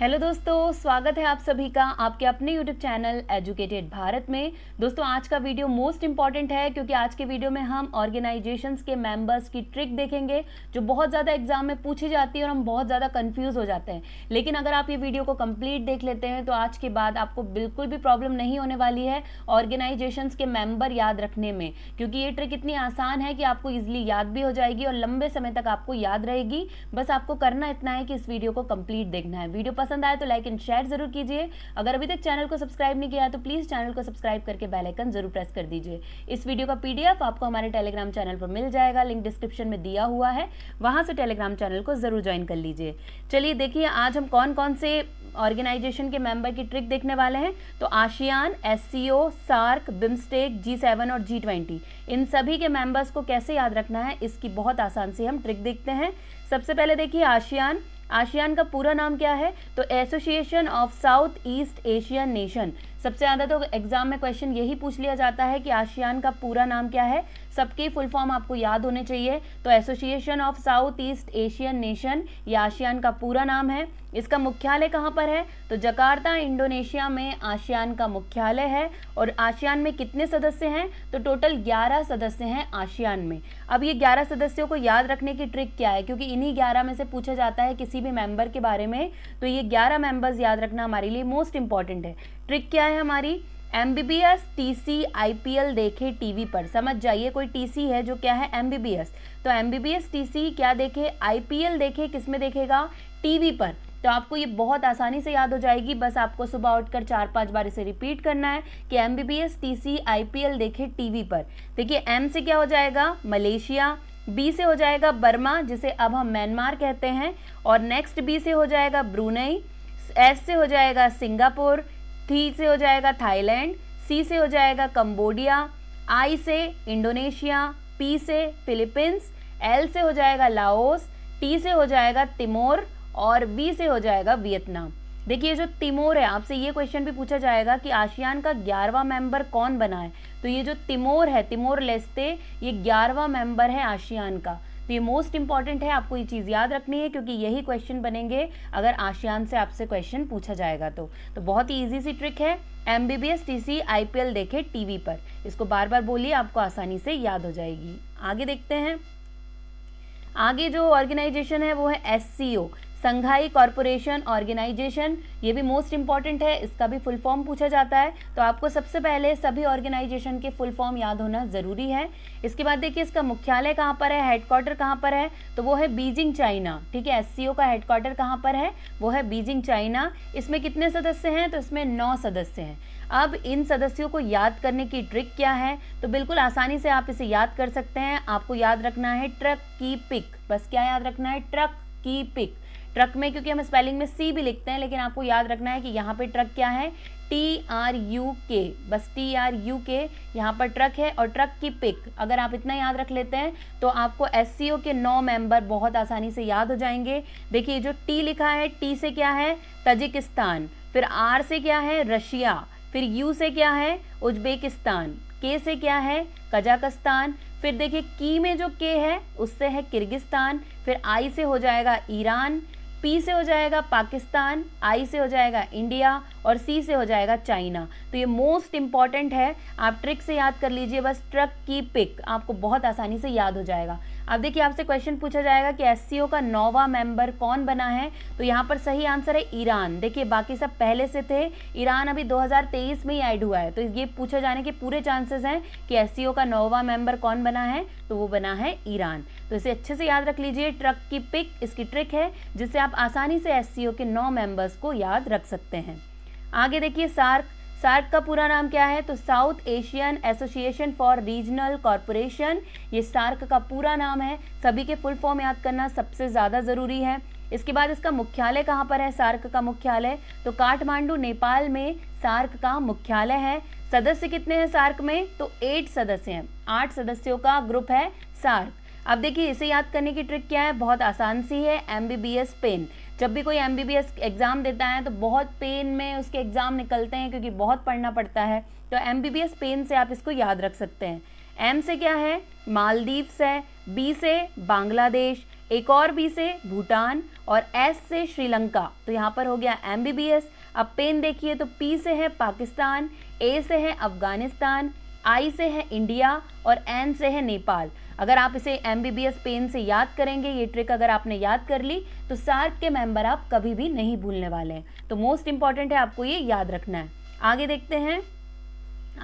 Hello दोस्तों स्वागत है आप सभी का आपके अपने यूट्यूब चैनल एजुकेटेड भारत में दोस्तों आज का वीडियो मोस्ट इम्पॉर्टेंट है क्योंकि आज के वीडियो में हम ऑर्गेनाइजेशंस के मेंबर्स की ट्रिक देखेंगे जो बहुत ज़्यादा एग्जाम में पूछी जाती है और हम बहुत ज़्यादा कंफ्यूज हो जाते हैं लेकिन अगर आप ये वीडियो को कम्प्लीट देख लेते हैं तो आज के बाद आपको बिल्कुल भी प्रॉब्लम नहीं होने वाली है ऑर्गेनाइजेशंस के मेम्बर याद रखने में क्योंकि ये ट्रिक इतनी आसान है कि आपको ईजिली याद भी हो जाएगी और लंबे समय तक आपको याद रहेगी बस आपको करना इतना है कि इस वीडियो को कम्प्लीट देखना है वीडियो पसंद आए तो लाइक एंड शेयर जरूर कीजिए अगर अभी तक चैनल को सब्सक्राइब नहीं किया तो प्लीज़ चैनल को सब्सक्राइब करके बेलाइकन जरूर प्रेस कर दीजिए इस वीडियो का पीडीएफ आपको हमारे टेलीग्राम चैनल पर मिल जाएगा लिंक डिस्क्रिप्शन में दिया हुआ है वहां से टेलीग्राम चैनल को ज़रूर ज्वाइन कर लीजिए चलिए देखिए आज हम कौन कौन से ऑर्गेनाइजेशन के मेंबर की ट्रिक देखने वाले हैं तो आशियान एस सार्क बिमस्टेक जी सेवन और जी ट्वेंटी इन सभी के मेंबर्स को कैसे याद रखना है इसकी बहुत आसान से हम ट्रिक देखते हैं सबसे पहले देखिए आशियान आशियान का पूरा नाम क्या है तो Association of South East Asian nation सबसे ज़्यादा तो एग्ज़ाम में क्वेश्चन यही पूछ लिया जाता है कि आशियान का पूरा नाम क्या है सबके फुल फॉर्म आपको याद होने चाहिए तो Association of South East Asian nation या आशियान का पूरा नाम है इसका मुख्यालय कहाँ पर है तो जकार्ता इंडोनेशिया में आशियान का मुख्यालय है और आशियान में कितने सदस्य हैं तो टोटल 11 सदस्य हैं आशियान में अब ये 11 सदस्यों को याद रखने की ट्रिक क्या है क्योंकि इन्हीं 11 में से पूछा जाता है किसी भी मेंबर के बारे में तो ये 11 मेंबर्स याद रखना हमारे लिए मोस्ट इंपॉर्टेंट है ट्रिक क्या है है हमारी M B B S T C I P L देखे टी वी पर समझ जाइए कोई टी सी है जो क्या है एम बी बी एस तो M B B S T C क्या देखे आई पी एल देखे किस में देखेगा टी वी पर तो आपको ये बहुत आसानी से याद हो जाएगी बस आपको सुबह उठकर चार पांच बार इसे रिपीट करना है कि M B B S T C I P L देखे टी वी पर देखिए एम से क्या हो जाएगा मलेशिया बी से हो जाएगा बर्मा जिसे अब हम म्यांमार कहते हैं और नेक्स्ट बी से हो जाएगा ब्रूनई एस से हो जाएगा सिंगापुर थी से हो जाएगा थाईलैंड सी से हो जाएगा कंबोडिया आई से इंडोनेशिया पी से फिलीपींस एल से हो जाएगा लाओस टी से हो जाएगा तिमोर और वी से हो जाएगा वियतनाम देखिए जो तिमोर है आपसे ये क्वेश्चन भी पूछा जाएगा कि आशियान का ग्यारहवा मेंबर कौन बना है तो ये जो तिमोर है तिमोर लेस्ते ये ग्यारहवा मेंबर है आशियान का तो ये मोस्ट इंपॉर्टेंट है आपको ये चीज़ याद रखनी है क्योंकि यही क्वेश्चन बनेंगे अगर आशियान से आपसे क्वेश्चन पूछा जाएगा तो तो बहुत ही ईजी सी ट्रिक है M B B S T C I P L देखे टी वी पर इसको बार बार बोलिए आपको आसानी से याद हो जाएगी आगे देखते हैं आगे जो ऑर्गेनाइजेशन है वो है S C O Shanghai corporation organisation ये भी मोस्ट इंपॉर्टेंट है इसका भी फुल फॉर्म पूछा जाता है तो आपको सबसे पहले सभी ऑर्गेनाइजेशन के फुल फॉर्म याद होना ज़रूरी है इसके बाद देखिए इसका मुख्यालय कहाँ पर है हेडक्वार्टर कहाँ पर है तो वो है बीजिंग चाइना ठीक है एस का हेडक्वार्टर कहाँ पर है वो है बीजिंग चाइना इसमें कितने सदस्य हैं तो इसमें नौ सदस्य हैं अब इन सदस्यों को याद करने की ट्रिक क्या है तो बिल्कुल आसानी से आप इसे याद कर सकते हैं आपको याद रखना है ट्रक की पिक बस क्या याद रखना है ट्रक की पिक ट्रक में क्योंकि हम स्पेलिंग में सी भी लिखते हैं लेकिन आपको याद रखना है कि यहाँ पे ट्रक क्या है टी आर यू के बस टी आर यू के यहाँ पर ट्रक है और ट्रक की पिक अगर आप इतना याद रख लेते हैं तो आपको एस सी ओ के नौ मेंबर बहुत आसानी से याद हो जाएंगे देखिए जो टी लिखा है टी से क्या है तजिकिस्तान फिर आर से क्या है रशिया फिर यू से क्या है उज्बेकिस्तान के से क्या है कजाकस्तान फिर देखिए की में जो के है उससे है किर्गिस्तान फिर आई से हो जाएगा ईरान पी से हो जाएगा पाकिस्तान आई से हो जाएगा इंडिया और सी से हो जाएगा चाइना तो ये मोस्ट इंपॉर्टेंट है आप ट्रिक से याद कर लीजिए बस ट्रक की पिक आपको बहुत आसानी से याद हो जाएगा अब देखिए आपसे क्वेश्चन पूछा जाएगा कि एस का नोवा मेंबर कौन बना है तो यहाँ पर सही आंसर है ईरान देखिए बाकी सब पहले से थे ईरान अभी 2023 में ही ऐड हुआ है तो ये पूछा जाने के पूरे चांसेस हैं कि एस का नोवा मेंबर कौन बना है तो वो बना है ईरान तो इसे अच्छे से याद रख लीजिए ट्रक की पिक इसकी ट्रिक है जिससे आप आसानी से एस के नौ मेंबर्स को याद रख सकते हैं आगे देखिए सार्क सार्क का पूरा नाम क्या है तो South Asian Association for Regional corporation ये सार्क का पूरा नाम है सभी के फुल फॉर्म याद करना सबसे ज़्यादा ज़रूरी है इसके बाद इसका मुख्यालय कहाँ पर है सार्क का मुख्यालय तो काठमांडू नेपाल में सार्क का मुख्यालय है सदस्य कितने हैं सार्क में तो एट सदस्य हैं आठ सदस्यों का ग्रुप है सार्क अब देखिए इसे याद करने की ट्रिक क्या है बहुत आसान सी है M B B S pen जब भी कोई M B B S exam देता है तो बहुत पेन में उसके एग्ज़ाम निकलते हैं क्योंकि बहुत पढ़ना पड़ता है तो M B B S pen से आप इसको याद रख सकते हैं एम से क्या है मालदीव्स है बी से बांग्लादेश एक और बी से भूटान और एस से श्रीलंका तो यहाँ पर हो गया एम बी बी एस अब पेन देखिए तो पी से है पाकिस्तान ए से है अफ़गानिस्तान आई से है इंडिया और एन से है नेपाल अगर आप इसे M B B S pen से याद करेंगे ये ट्रिक अगर आपने याद कर ली तो सार्क के मेंबर आप कभी भी नहीं भूलने वाले हैं तो मोस्ट इंपॉर्टेंट है आपको ये याद रखना है आगे देखते हैं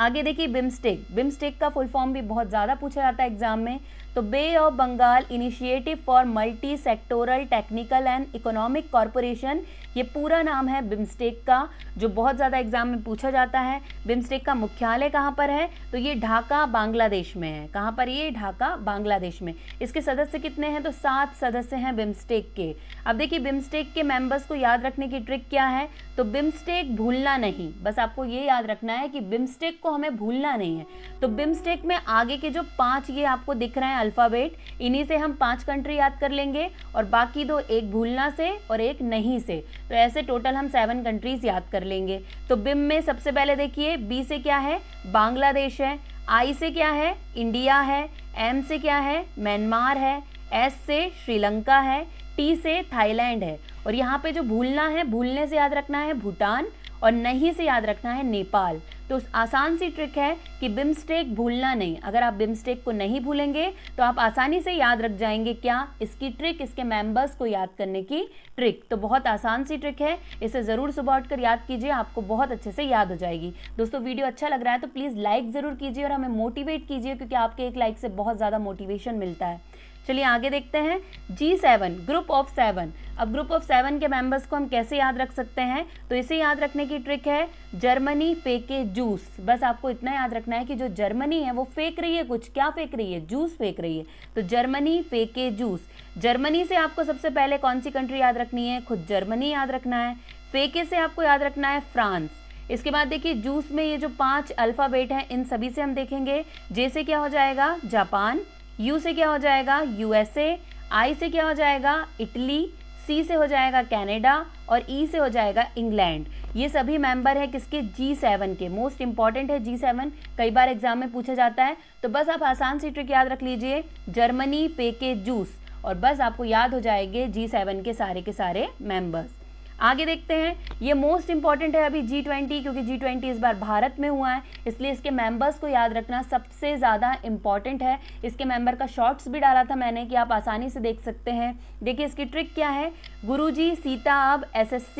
आगे देखिए बिमस्टेक बिमस्टेक का फुल फॉर्म भी बहुत ज़्यादा पूछा जाता है एग्जाम में तो Bay of Bengal initiative for multi sectoral technical and economic corporation ये पूरा नाम है बिम्स्टेक का जो बहुत ज़्यादा एग्जाम में पूछा जाता है बिम्स्टेक का मुख्यालय कहाँ पर है तो ये ढाका बांग्लादेश में है कहाँ पर ये ढाका बांग्लादेश में इसके सदस्य कितने हैं तो सात सदस्य हैं बिम्स्टेक के अब देखिए बिम्स्टेक के मेंबर्स को याद रखने की ट्रिक क्या है तो बिम्स्टेक भूलना नहीं बस आपको ये याद रखना है कि बिम्स्टेक को हमें भूलना नहीं है तो बिम्स्टेक में आगे के जो पाँच ये आपको दिख रहे हैं अल्फ़ाबेट इन्हीं से हम पांच कंट्री याद कर लेंगे और बाकी दो एक भूलना से और एक नहीं से तो ऐसे टोटल हम सेवन कंट्रीज़ याद कर लेंगे तो बिम में सबसे पहले देखिए बी से क्या है बांग्लादेश है आई से क्या है इंडिया है एम से क्या है म्यांमार है एस से श्रीलंका है टी से थाईलैंड है और यहाँ पे जो भूलना है भूलने से याद रखना है भूटान और नहीं से याद रखना है नेपाल तो आसान सी ट्रिक है कि बिमस्टेक भूलना नहीं अगर आप बिमस्टेक को नहीं भूलेंगे तो आप आसानी से याद रख जाएंगे क्या इसकी ट्रिक इसके मेंबर्स को याद करने की ट्रिक तो बहुत आसान सी ट्रिक है इसे ज़रूर सुबह उठ कर याद कीजिए आपको बहुत अच्छे से याद हो जाएगी दोस्तों वीडियो अच्छा लग रहा है तो प्लीज़ लाइक ज़रूर कीजिए और हमें मोटिवेट कीजिए क्योंकि आपके एक लाइक से बहुत ज़्यादा मोटिवेशन मिलता है चलिए आगे देखते हैं G seven group of seven अब ग्रुप ऑफ सेवन के मेंबर्स को हम कैसे याद रख सकते हैं तो इसे याद रखने की ट्रिक है जर्मनी फेंके जूस बस आपको इतना याद रखना है कि जो जर्मनी है वो फेंक रही है कुछ क्या फेंक रही है जूस फेंक रही है तो जर्मनी फेंके जूस जर्मनी से आपको सबसे पहले कौन सी कंट्री याद रखनी है खुद जर्मनी याद रखना है फेंके से आपको याद रखना है फ्रांस इसके बाद देखिए जूस में ये जो पांच अल्फ़ाबेट हैं इन सभी से हम देखेंगे जैसे क्या हो जाएगा जापान यू से क्या हो जाएगा यूएसए आई से क्या हो जाएगा इटली सी से हो जाएगा कनाडा और ई e से हो जाएगा इंग्लैंड ये सभी मेंबर है किसके जी सेवन के मोस्ट इंपॉर्टेंट है जी सेवन कई बार एग्जाम में पूछा जाता है तो बस आप आसान सी ट्रिक याद रख लीजिए जर्मनी फेके जूस और बस आपको याद हो जाएंगे जी सेवन के सारे के सारे मेंबर्स आगे देखते हैं ये मोस्ट इंपॉर्टेंट है अभी जी ट्वेंटी क्योंकि जी ट्वेंटी इस बार भारत में हुआ है इसलिए इसके मेंबर्स को याद रखना सबसे ज़्यादा इंपॉर्टेंट है इसके मेंबर का शॉर्ट्स भी डाला था मैंने कि आप आसानी से देख सकते हैं देखिए इसकी ट्रिक क्या है गुरुजी सीता अब एस एस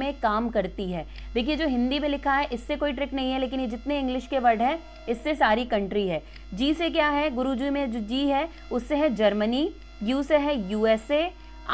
में काम करती है देखिए जो हिंदी में लिखा है इससे कोई ट्रिक नहीं है लेकिन ये जितने इंग्लिश के वर्ड हैं इससे सारी कंट्री है जी से क्या है गुरु में जो जी है उससे है जर्मनी यू से है यूएसए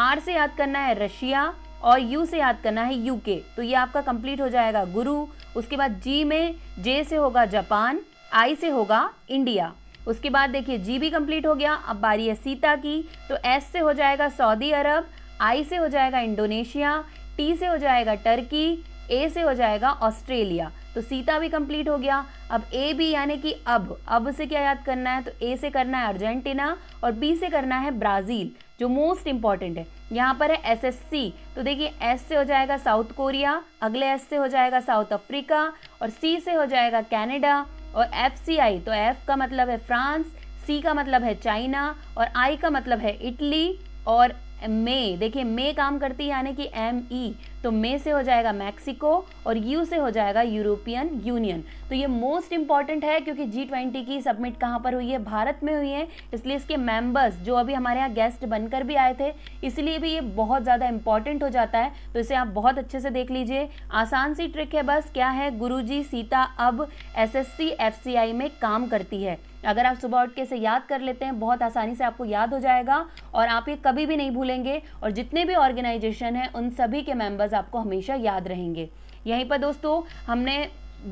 आर से याद करना है रशिया और यू से याद करना है यू के तो ये आपका कंप्लीट हो जाएगा गुरु उसके बाद जी में जे से होगा जापान आई से होगा इंडिया उसके बाद देखिए जी भी कंप्लीट हो गया अब बारी है सीता की तो एस से हो जाएगा सऊदी अरब आई से हो जाएगा इंडोनेशिया टी से हो जाएगा टर्की ए से हो जाएगा ऑस्ट्रेलिया तो सीता भी कंप्लीट हो गया अब ए बी यानी कि अब अब से क्या याद करना है तो ए से करना है अर्जेंटीना और बी से करना है ब्राज़ील जो मोस्ट इम्पॉर्टेंट है यहाँ पर है एस एस सी तो देखिए एस से हो जाएगा साउथ कोरिया अगले एस से हो जाएगा साउथ अफ्रीका और सी से हो जाएगा कैनेडा और एफ सी आई तो एफ का मतलब है फ्रांस सी का मतलब है चाइना और आई का मतलब है इटली और मे देखिए मे काम करती है यानी कि एम ई e। तो मे से हो जाएगा मैक्सिको और यू से हो जाएगा यूरोपियन यूनियन तो ये मोस्ट इंपॉर्टेंट है क्योंकि जी ट्वेंटी की सबमिट कहाँ पर हुई है भारत में हुई है इसलिए इसके मेंबर्स जो अभी हमारे यहाँ गेस्ट बनकर भी आए थे इसलिए भी ये बहुत ज़्यादा इंपॉर्टेंट हो जाता है तो इसे आप बहुत अच्छे से देख लीजिए आसान सी ट्रिक है बस क्या है गुरु सीता अब एस एस में काम करती है अगर आप सुबह उठ के इसे याद कर लेते हैं बहुत आसानी से आपको याद हो जाएगा और आप ये कभी भी नहीं भूलेंगे और जितने भी ऑर्गेनाइजेशन हैं उन सभी के मेंबर्स आपको हमेशा याद रहेंगे यहीं पर दोस्तों हमने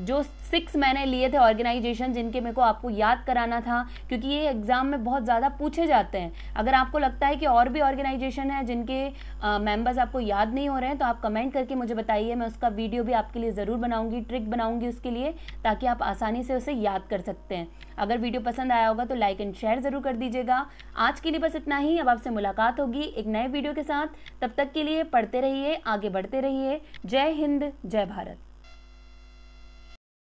जो सिक्स मैंने लिए थे ऑर्गेनाइजेशन जिनके मेरे को आपको याद कराना था क्योंकि ये एग्ज़ाम में बहुत ज़्यादा पूछे जाते हैं अगर आपको लगता है कि और भी ऑर्गेनाइजेशन है जिनके मेंबर्स आपको याद नहीं हो रहे हैं तो आप कमेंट करके मुझे बताइए मैं उसका वीडियो भी आपके लिए ज़रूर बनाऊँगी ट्रिक बनाऊँगी उसके लिए ताकि आप आसानी से उसे याद कर सकते हैं अगर वीडियो पसंद आया होगा तो लाइक एंड शेयर ज़रूर कर दीजिएगा आज के लिए बस इतना ही अब आपसे मुलाकात होगी एक नए वीडियो के साथ तब तक के लिए पढ़ते रहिए आगे बढ़ते रहिए जय हिंद जय भारत